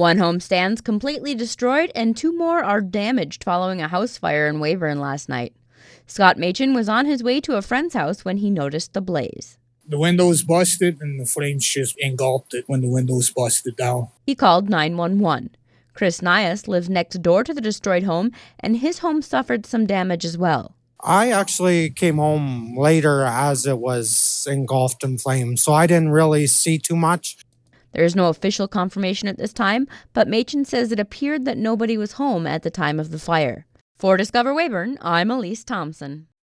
One home stands completely destroyed, and two more are damaged following a house fire in Weyburn last night. Scott Machin was on his way to a friend's house when he noticed the blaze. The windows busted and the flames just engulfed it when the windows busted down. He called 911. Chris Nias lives next door to the destroyed home, and his home suffered some damage as well. I actually came home later as it was engulfed in flames, so I didn't really see too much. There is no official confirmation at this time, but Machin says it appeared that nobody was home at the time of the fire. For Discover Weyburn, I'm Elise Thompson.